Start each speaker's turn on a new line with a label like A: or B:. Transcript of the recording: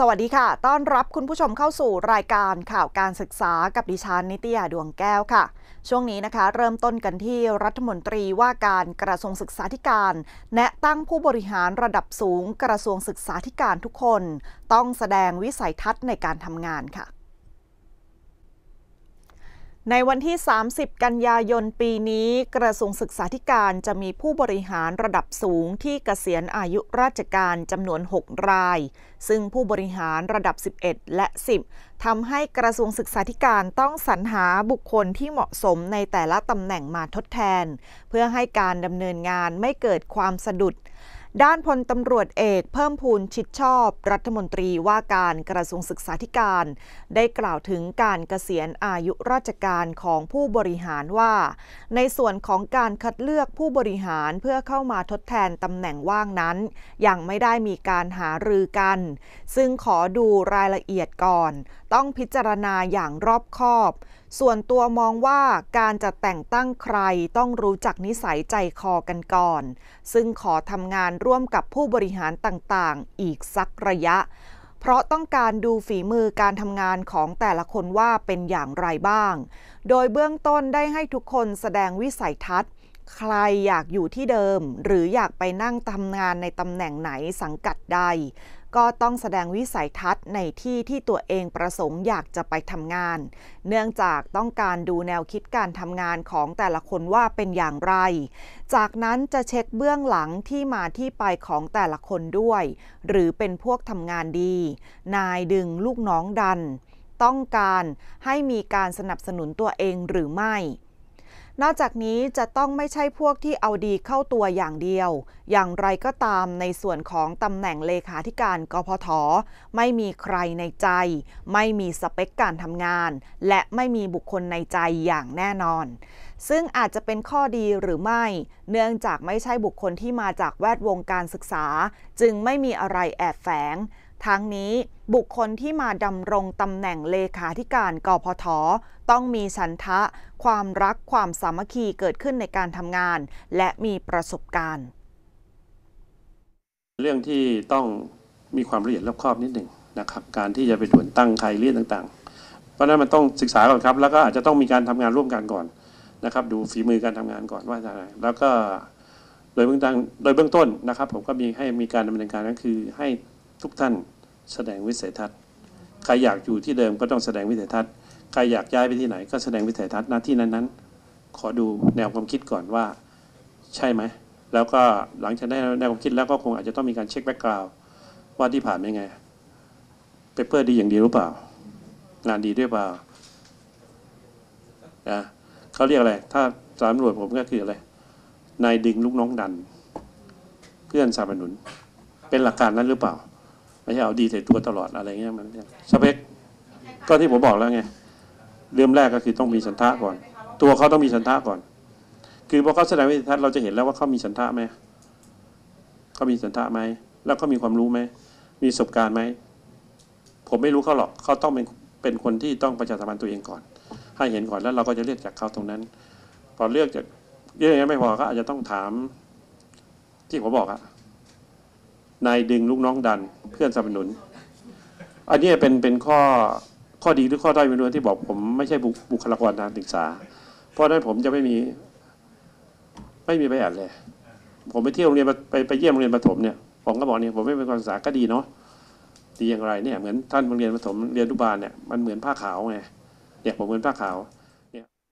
A: สวัสดีค่ะ ต้อนรับคุณผู้ชมเข้าสู่รายการข่าวการศึกษากับดิฉันนิตยาดวงแก้วค่ะ ช่วงนี้นะคะ เริ่มต้นกันที่รัฐมนตรีว่าการกระทรวงศึกษาธิการ แนะตั้งผู้บริหารระดับสูง กระทรวงศึกษาธิการทุกคน ต้องแสดงวิสัยทัศน์ในการทำงานค่ะในวันที่ 30 กันยายน ปีนี้ กระทรวงศึกษาธิการจะมีผู้บริหารระดับสูงที่เกษียณอายุราชการจำนวน 6 ราย ซึ่งผู้บริหารระดับ 11 และ 10ทำให้กระทรวงศึกษาธิการต้องสรรหาบุคคลที่เหมาะสมในแต่ละตำแหน่งมาทดแทน เพื่อให้การดำเนินงานไม่เกิดความสะดุดด้านพลตำรวจเอกเพิ่มพูนชิดชอบรัฐมนตรีว่าการกระทรวงศึกษาธิการ ได้กล่าวถึงการเกษียณอายุราชการของผู้บริหารว่า ในส่วนของการคัดเลือกผู้บริหารเพื่อเข้ามาทดแทนตำแหน่งว่างนั้น ยังไม่ได้มีการหารือกัน ซึ่งขอดูรายละเอียดก่อนต้องพิจารณาอย่างรอบคอบ ส่วนตัวมองว่าการจะแต่งตั้งใครต้องรู้จักนิสัยใจคอกันก่อน ซึ่งขอทำงานร่วมกับผู้บริหารต่างๆ อีกสักระยะ เพราะต้องการดูฝีมือการทำงานของแต่ละคนว่าเป็นอย่างไรบ้าง โดยเบื้องต้นได้ให้ทุกคนแสดงวิสัยทัศนใครอยากอยู่ที่เดิม หรืออยากไปนั่งทำงานในตำแหน่งไหนสังกัดใดก็ต้องแสดงวิสัยทัศน์ในที่ที่ตัวเองประสงค์อยากจะไปทำงาน เนื่องจากต้องการดูแนวคิดการทำงานของแต่ละคนว่าเป็นอย่างไร จากนั้นจะเช็คเบื้องหลังที่มาที่ไปของแต่ละคนด้วย หรือเป็นพวกทำงานดี นายดึงลูกน้องดัน ต้องการให้มีการสนับสนุนตัวเองหรือไม่นอกจากนี้จะต้องไม่ใช่พวกที่เอาดีเข้าตัวอย่างเดียว อย่างไรก็ตามในส่วนของตำแหน่งเลขาธิการกพทไม่มีใครในใจ ไม่มีสเปคการทำงาน และไม่มีบุคคลในใจอย่างแน่นอน ซึ่งอาจจะเป็นข้อดีหรือไม่ เนื่องจากไม่ใช่บุคคลที่มาจากแวดวงการศึกษา จึงไม่มีอะไรแอบแฝงทั้งนี้บุคคลที่มาดำรงตำแหน่งเลขาธิการกพทต้องมีสันทะความรัก ความสามัคคีเกิดขึ้นในการทำงาน และมีประสบการณ์ เรื่
B: องที่ต้องมีความละเอียดรอบคอบนิดหนึ่งนะครับการที่จะไปด่วนตั้งใครเรียกต่างๆ เพราะนั้นมันต้องศึกษาก่อนครับแล้วก็อาจจะต้องมีการทำงานร่วมกันก่อนนะครับ ดูฝีมือการทำงานก่อนว่าจะอะไรแล้วก็โดยเบื้องต้นโดยเบื้องต้นนะครับ ผมก็มีให้มีการดำเนินการก็คือให้ทุกท่านแสดงวิสัยทัศน์ใครอยากอยู่ที่เดิมก็ต้องแสดงวิสัยทัศน์ใครอยากย้ายไปที่ไหนก็แสดงวิสัยทัศน์หน้าที่นั้นๆขอดูแนวความคิดก่อนว่า ใช่ไหมแล้วก็หลังจากได้แนวความคิดแล้วก็คงอาจจะต้องมีการเช็คแบ็กกราวว่าที่ผ่านยปงไงเปเปอร์ดีอย่างดีหรือเปล่า งานดีด้วยเปล่านะเขาเรียกอะไรถ้าสารวจผมก็คืออะไรนายดึงลูกน้องดัน เพื่อนสนับสนุนเป็นหลักการนั้นหรือเปล่าไม่ใช่เอาดีใส่ตัวตลอดอะไรเงี้ยมันสเปคก็ที่ผมบอกแล้วไงเรื่องแรกก็คือต้องมีสันทะก่อน ตัวเขาต้องมีสันทะก่อน คือพอเขาแสดงวิสัยทัศน์เราจะเห็นแล้วว่าเขามีสันทะไหมเขามีสันทะไหมแล้วเขามีความรู้ไหมมีประสบการณ์ไหมผมไม่รู้เขาหรอกเขาต้องเป็นเป็นคนที่ต้องประชาสัมพันธ์ตัวเองก่อน ให้เห็นก่อนแล้วเราก็จะเลือกจากเขาตรงนั้น พอเลือกจากเยอะแยะไม่พอก็อาจจะต้องถามที่ผมบอกอะนายดึงลูกน้องดันเพื่อนสนับสนุน อันนี้เป็นเป็นข้อ ข้อดีหรือข้อด้อย็นเรองที่บอก ผมไม่ใช่บุคลากรทางศึกษา เพราะนั้นผมจะไม่มี ไม่มีใบอ่านเลย ผมไปเที่ยวโรงเรียนไปไปเยี่ยมโรงเรียนประถมเนี่ย ผมก็บอกเนี่ยผมไม่เป็นการศึกษาก็ดีเนาะ ดีอย่างไรเนี่ย เหมือนท่านโรงเรียนประถมเรียนรุบาลเนี่ยมันเหมือนผ้าขาวไงเนี่ยผมเหมือนผ้าขาว